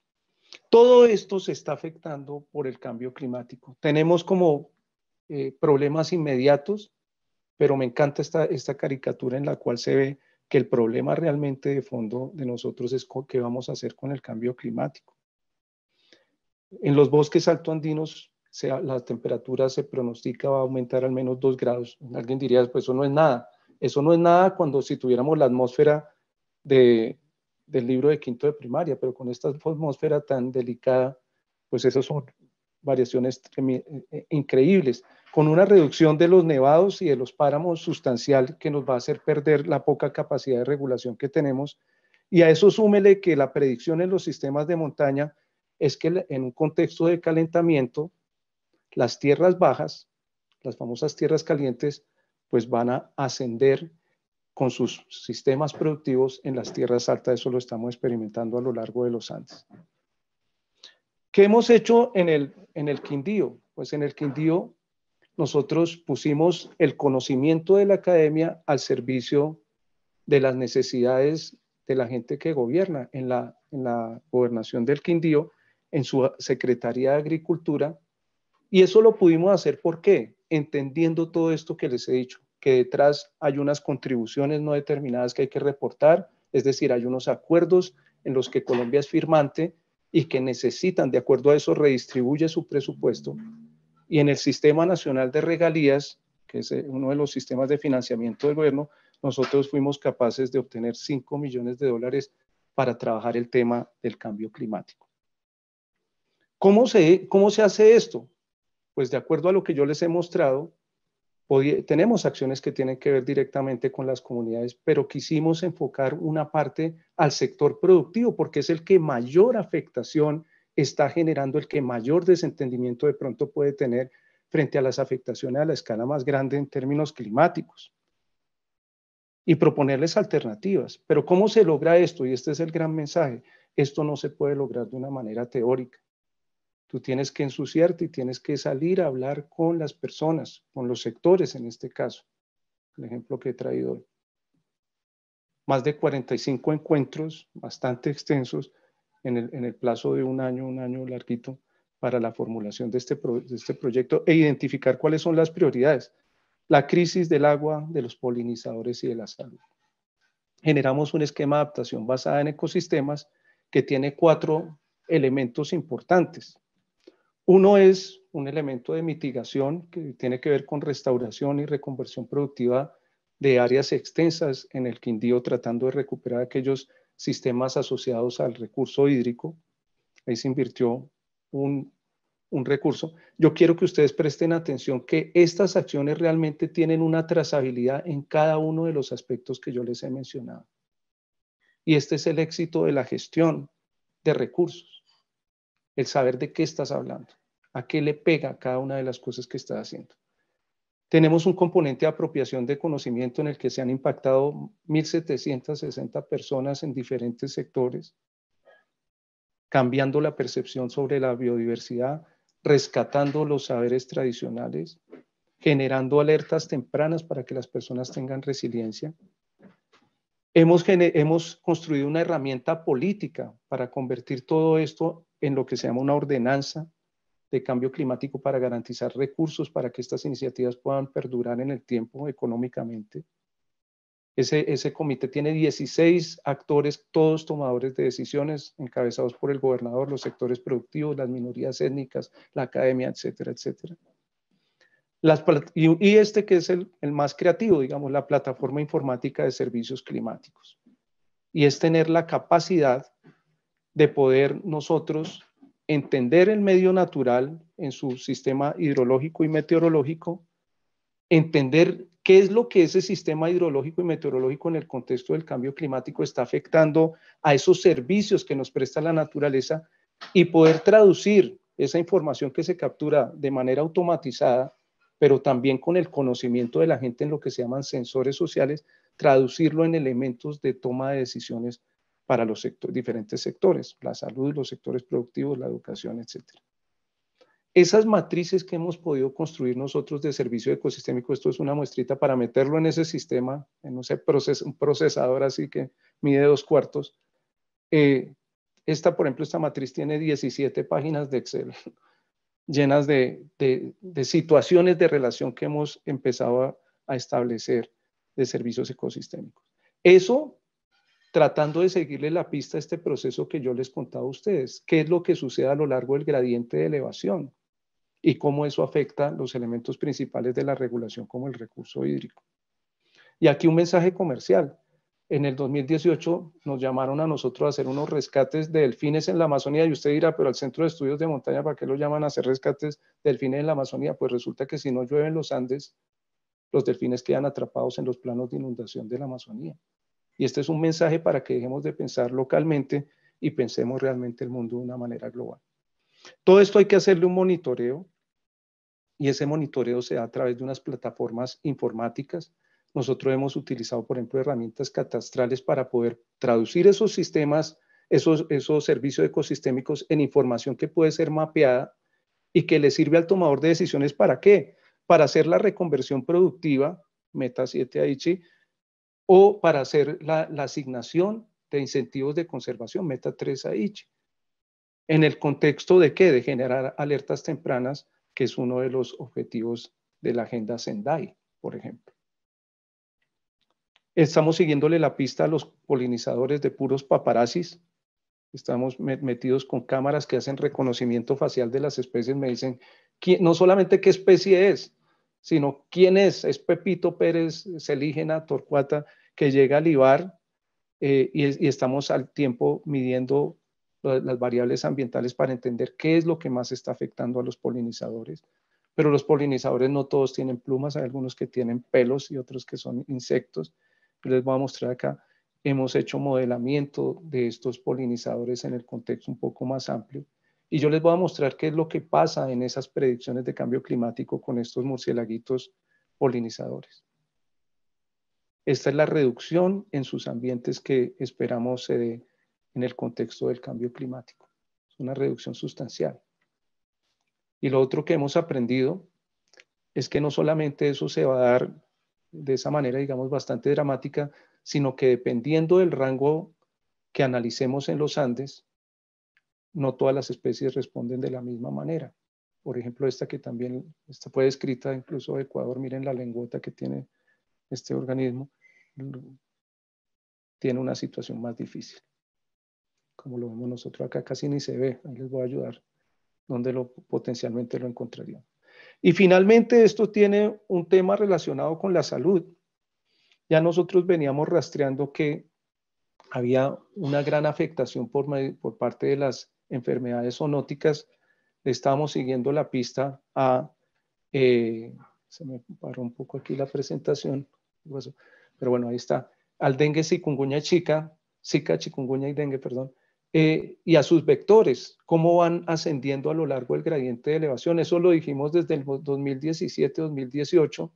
Todo esto se está afectando por el cambio climático. Tenemos como eh, problemas inmediatos, pero me encanta esta, esta caricatura en la cual se ve que el problema realmente de fondo de nosotros es qué vamos a hacer con el cambio climático. En los bosques altoandinos, la temperatura se pronostica va a aumentar al menos 2 grados. Alguien diría, pues eso no es nada. Eso no es nada cuando si tuviéramos la atmósfera de del libro de quinto de primaria, pero con esta atmósfera tan delicada, pues esas son variaciones eh, eh, increíbles, con una reducción de los nevados y de los páramos sustancial que nos va a hacer perder la poca capacidad de regulación que tenemos. Y a eso súmele que la predicción en los sistemas de montaña es que en un contexto de calentamiento, las tierras bajas, las famosas tierras calientes, pues van a ascender con sus sistemas productivos en las tierras altas. Eso lo estamos experimentando a lo largo de los Andes. ¿Qué hemos hecho en el, en el Quindío? Pues en el Quindío nosotros pusimos el conocimiento de la academia al servicio de las necesidades de la gente que gobierna en la, en la gobernación del Quindío, en su Secretaría de Agricultura. Y eso lo pudimos hacer, ¿por qué? Entendiendo todo esto que les he dicho que detrás hay unas contribuciones no determinadas que hay que reportar, es decir, hay unos acuerdos en los que Colombia es firmante y que necesitan, de acuerdo a eso, redistribuye su presupuesto. Y en el Sistema Nacional de Regalías, que es eh, uno de los sistemas de financiamiento del gobierno, nosotros fuimos capaces de obtener 5 millones de dólares para trabajar el tema del cambio climático. ¿Cómo se, cómo se hace esto? Pues de acuerdo a lo que yo les he mostrado, tenemos acciones que tienen que ver directamente con las comunidades, pero quisimos enfocar una parte al sector productivo porque es el que mayor afectación está generando, el que mayor desentendimiento de pronto puede tener frente a las afectaciones a la escala más grande en términos climáticos. Y proponerles alternativas. Pero ¿cómo se logra esto? Y este es el gran mensaje. Esto no se puede lograr de una manera teórica. Tú tienes que ensuciarte y tienes que salir a hablar con las personas, con los sectores en este caso, el ejemplo que he traído hoy. Más de 45 encuentros bastante extensos en el, plazo de un año, un año larguito, para la formulación de este, de este proyecto e identificar cuáles son las prioridades. La crisis del agua, de los polinizadores y de la salud. Generamos un esquema de adaptación basada en ecosistemas que tiene cuatro elementos importantes. Uno es un elemento de mitigación que tiene que ver con restauración y reconversión productiva de áreas extensas en el Quindío, tratando de recuperar aquellos sistemas asociados al recurso hídrico. Ahí se invirtió un, un recurso. Yo quiero que ustedes presten atención que estas acciones realmente tienen una trazabilidad en cada uno de los aspectos que yo les he mencionado. Y este es el éxito de la gestión de recursos el saber de qué estás hablando, a qué le pega cada una de las cosas que estás haciendo. Tenemos un componente de apropiación de conocimiento en el que se han impactado 1.760 personas en diferentes sectores, cambiando la percepción sobre la biodiversidad, rescatando los saberes tradicionales, generando alertas tempranas para que las personas tengan resiliencia. Hemos, hemos construido una herramienta política para convertir todo esto en lo que se llama una ordenanza de cambio climático para garantizar recursos para que estas iniciativas puedan perdurar en el tiempo económicamente. Ese, comité tiene 16 actores, todos tomadores de decisiones, encabezados por el gobernador, los sectores productivos, las minorías étnicas, la academia, etcétera, etcétera. Las, y, este que es el, el más creativo, digamos, la plataforma informática de servicios climáticos. Y es tener la capacidad de poder nosotros entender el medio natural en su sistema hidrológico y meteorológico, entender qué es lo que ese sistema hidrológico y meteorológico en el contexto del cambio climático está afectando a esos servicios que nos presta la naturaleza y poder traducir esa información que se captura de manera automatizada, pero también con el conocimiento de la gente en lo que se llaman sensores sociales, traducirlo en elementos de toma de decisiones para los diferentes sectores, la salud, los sectores productivos, la educación, etc. Esas matrices que hemos podido construir nosotros de servicio ecosistémico, esto es una muestrita para meterlo en ese sistema, en ese un procesador así que mide dos cuartos. Eh, esta, por ejemplo, esta matriz tiene 17 páginas de Excel llenas de, situaciones de relación que hemos empezado a, a establecer de servicios ecosistémicos. Eso tratando de seguirle la pista a este proceso que yo les contaba a ustedes. ¿Qué es lo que sucede a lo largo del gradiente de elevación? Y cómo eso afecta los elementos principales de la regulación como el recurso hídrico. Y aquí un mensaje comercial. En el 2018 nos llamaron a nosotros a hacer unos rescates de delfines en la Amazonía y usted dirá, pero al Centro de Estudios de Montaña, ¿para qué lo llaman a hacer rescates de delfines en la Amazonía? Pues resulta que si no llueve en los Andes, los delfines quedan atrapados en los planos de inundación de la Amazonía. Y este es un mensaje para que dejemos de pensar localmente y pensemos realmente el mundo de una manera global. Todo esto hay que hacerle un monitoreo y ese monitoreo se da a través de unas plataformas informáticas. Nosotros hemos utilizado, por ejemplo, herramientas catastrales para poder traducir esos sistemas, esos, servicios ecosistémicos en información que puede ser mapeada y que le sirve al tomador de decisiones para qué? Para hacer la reconversión productiva, meta 7 Aichi, o para hacer la, asignación de incentivos de conservación, meta 3 ICH. ¿En el contexto de qué? De generar alertas tempranas, que es uno de los objetivos de la agenda Sendai, por ejemplo. Estamos siguiéndole la pista a los polinizadores de puros paparazzis. Estamos metidos con cámaras que hacen reconocimiento facial de las especies. Me dicen no solamente qué especie es, sino quién es. Es Pepito Pérez Celígena Torcuata que llega al Libar eh, y, estamos al tiempo midiendo las variables ambientales para entender qué es lo que más está afectando a los polinizadores. Pero los polinizadores no todos tienen plumas, hay algunos que tienen pelos y otros que son insectos. Les voy a mostrar acá. Hemos hecho modelamiento de estos polinizadores en el contexto un poco más amplio y yo les voy a mostrar qué es lo que pasa en esas predicciones de cambio climático con estos murciélaguitos polinizadores. Esta es la reducción en sus ambientes que esperamos se eh, dé en el contexto del cambio climático. Es una reducción sustancial. Y lo otro que hemos aprendido es que no solamente eso se va a dar de esa manera, digamos, bastante dramática, sino que dependiendo del rango que analicemos en los Andes, no todas las especies responden de la misma manera. Por ejemplo, esta que también esta fue descrita incluso de Ecuador, miren la lengüeta que tiene este organismo, tiene una situación más difícil. Como lo vemos nosotros acá, casi ni se ve, ahí les voy a ayudar, donde lo, potencialmente lo encontrarían. Y finalmente, esto tiene un tema relacionado con la salud. Ya nosotros veníamos rastreando que había una gran afectación por parte de las enfermedades zoonóticas, le estamos siguiendo la pista a, eh, se me paró un poco aquí la presentación, pero bueno, ahí está, al dengue chikungunya chica, zika, chikungunya y dengue, perdón, eh, y a sus vectores, cómo van ascendiendo a lo largo del gradiente de elevación. Eso lo dijimos desde el 2017-2018,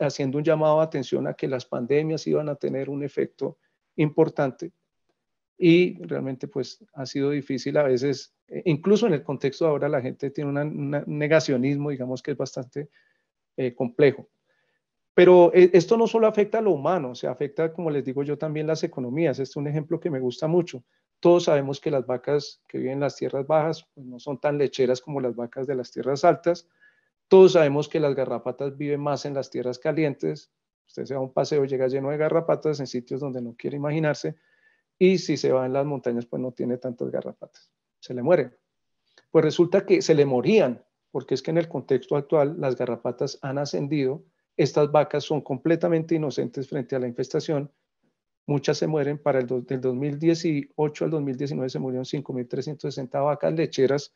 haciendo un llamado a atención a que las pandemias iban a tener un efecto importante y realmente pues ha sido difícil a veces, eh, incluso en el contexto de ahora la gente tiene un negacionismo, digamos que es bastante eh, complejo. Pero eh, esto no solo afecta a lo humano, se afecta, como les digo yo, también las economías. Este es un ejemplo que me gusta mucho. Todos sabemos que las vacas que viven en las tierras bajas pues, no son tan lecheras como las vacas de las tierras altas. Todos sabemos que las garrapatas viven más en las tierras calientes. Usted se va a un paseo, llega lleno de garrapatas en sitios donde no quiere imaginarse y si se va en las montañas, pues no tiene tantas garrapatas, se le mueren. Pues resulta que se le morían, porque es que en el contexto actual las garrapatas han ascendido, estas vacas son completamente inocentes frente a la infestación, muchas se mueren, para el del 2018 al 2019 se murieron 5.360 vacas lecheras,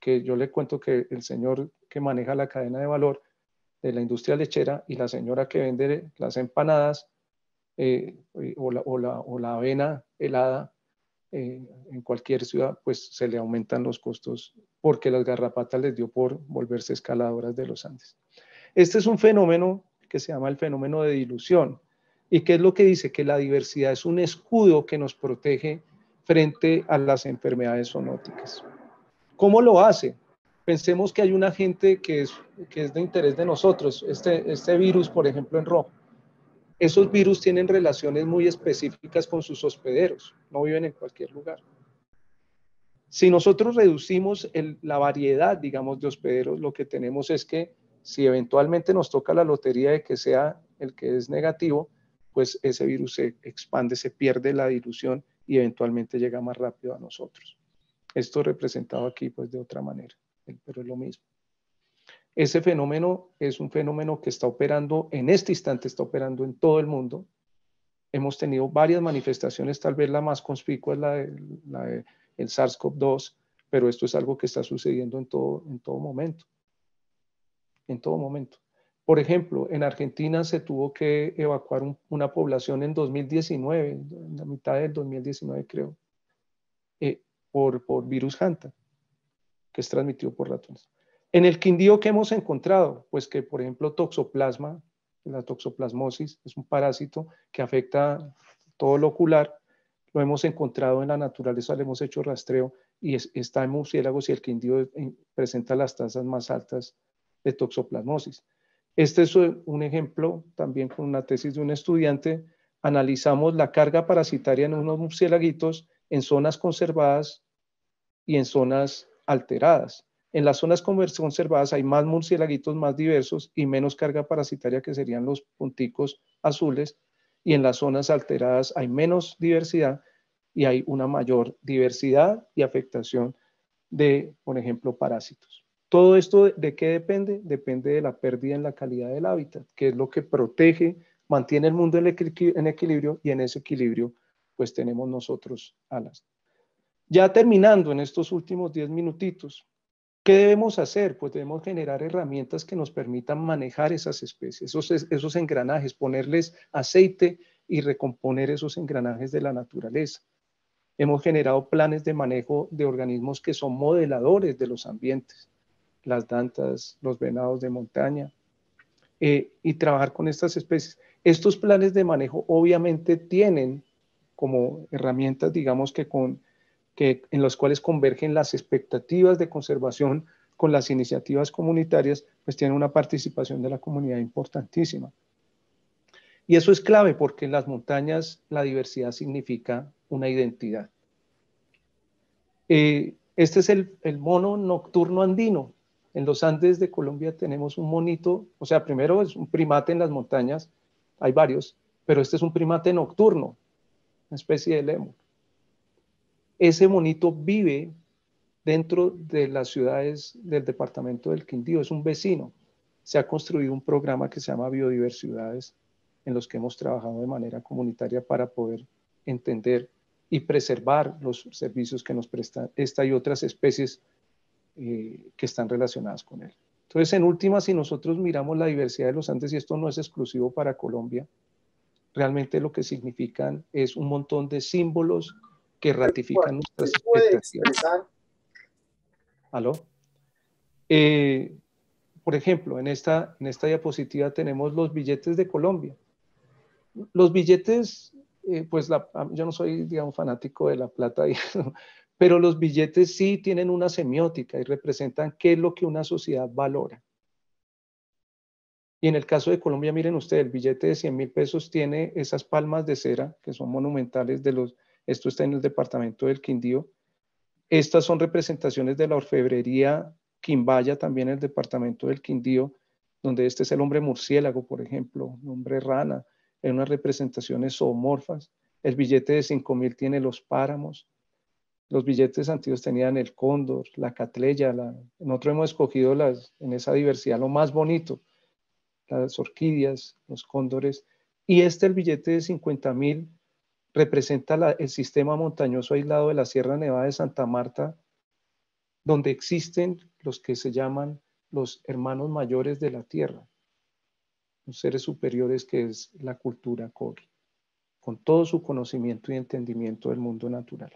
que yo le cuento que el señor que maneja la cadena de valor de la industria lechera y la señora que vende las empanadas eh, eh, o, la, o, la, avena helada eh, en cualquier ciudad, pues se le aumentan los costos porque las garrapatas les dio por volverse escaladoras de los Andes. Este es un fenómeno que se llama el fenómeno de dilución. ¿Y qué es lo que dice? Que la diversidad es un escudo que nos protege frente a las enfermedades zoonóticas. ¿Cómo lo hace? Pensemos que hay una gente que es, que es de interés de nosotros, este, este virus, por ejemplo, en rojo esos virus tienen relaciones muy específicas con sus hospederos, no viven en cualquier lugar. Si nosotros reducimos la variedad, digamos, de hospederos, lo que tenemos es que si eventualmente nos toca la lotería de que sea el que es negativo, pues ese virus se expande, se pierde la dilución y eventualmente llega más rápido a nosotros. Esto representado aquí pues de otra manera, pero es lo mismo. Ese fenómeno es un fenómeno que está operando, en este instante está operando en todo el mundo. Hemos tenido varias manifestaciones, tal vez la más conspicua es la, del SARS-CoV-2, pero esto es algo que está sucediendo en todo, en todo momento. En todo momento. Por ejemplo, en Argentina se tuvo que evacuar una población en 2019, en la mitad del 2019 creo, eh, por, por virus Hanta, que es transmitido por ratones. En el Quindío, ¿qué hemos encontrado? Pues que, por ejemplo, toxoplasma, la toxoplasmosis es un parásito que afecta todo lo ocular, lo hemos encontrado en la naturaleza, le hemos hecho rastreo y está en murciélagos y el Quindío presenta las tasas más altas de toxoplasmosis. Este es un ejemplo también con una tesis de un estudiante. Analizamos la carga parasitaria en unos murciélaguitos en zonas conservadas y en zonas alteradas. En las zonas conservadas hay más murciélaguitos más diversos y menos carga parasitaria que serían los punticos azules y en las zonas alteradas hay menos diversidad y hay una mayor diversidad y afectación de, por ejemplo, parásitos. Todo esto de qué depende? Depende de la pérdida en la calidad del hábitat, que es lo que protege, mantiene el mundo en equilibrio y en ese equilibrio pues tenemos nosotros alas. Ya terminando en estos últimos 10 minutitos, ¿Qué debemos hacer? Pues debemos generar herramientas que nos permitan manejar esas especies, esos, esos engranajes, ponerles aceite y recomponer esos engranajes de la naturaleza. Hemos generado planes de manejo de organismos que son modeladores de los ambientes, las dantas, los venados de montaña, eh, y trabajar con estas especies. Estos planes de manejo obviamente tienen como herramientas, digamos que con en los cuales convergen las expectativas de conservación con las iniciativas comunitarias, pues tiene una participación de la comunidad importantísima. Y eso es clave porque en las montañas la diversidad significa una identidad. Eh, este es el, el, mono nocturno andino. En los Andes de Colombia tenemos un monito, o sea, primero es un primate en las montañas, hay varios, pero este es un primate nocturno, una especie de lémur ese monito vive dentro de las ciudades del departamento del Quindío, es un vecino. Se ha construido un programa que se llama Biodiversidades, en los que hemos trabajado de manera comunitaria para poder entender y preservar los servicios que nos prestan esta y otras especies eh, que están relacionadas con él. Entonces, en última, si nosotros miramos la diversidad de los Andes, y esto no es exclusivo para Colombia, realmente lo que significan es un montón de símbolos, que ratifican nuestras expectativas. ¿Aló? Eh, por ejemplo, en esta, en esta diapositiva tenemos los billetes de Colombia. Los billetes, eh, pues yo no soy, digamos, fanático de la plata, pero los billetes sí tienen una semiótica y representan qué es lo que una sociedad valora. Y en el caso de Colombia, miren ustedes, el billete de 100 mil pesos tiene esas palmas de cera que son monumentales de los esto está en el departamento del Quindío. Estas son representaciones de la orfebrería Quimbaya, también en el departamento del Quindío, donde este es el hombre murciélago, por ejemplo, el hombre rana, en unas representaciones zoomorfas. El billete de 5.000 tiene los páramos. Los billetes antiguos tenían el cóndor, la catleya. La... Nosotros hemos escogido las, en esa diversidad lo más bonito, las orquídeas, los cóndores. Y este, el billete de 50.000, representa el sistema montañoso aislado de la Sierra Nevada de Santa Marta, donde existen los que se llaman los hermanos mayores de la Tierra, los seres superiores que es la cultura Kogi, con todo su conocimiento y entendimiento del mundo natural.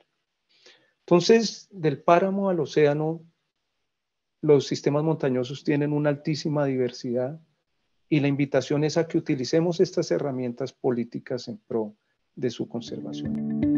Entonces, del páramo al océano, los sistemas montañosos tienen una altísima diversidad y la invitación es a que utilicemos estas herramientas políticas en pro de su conservación.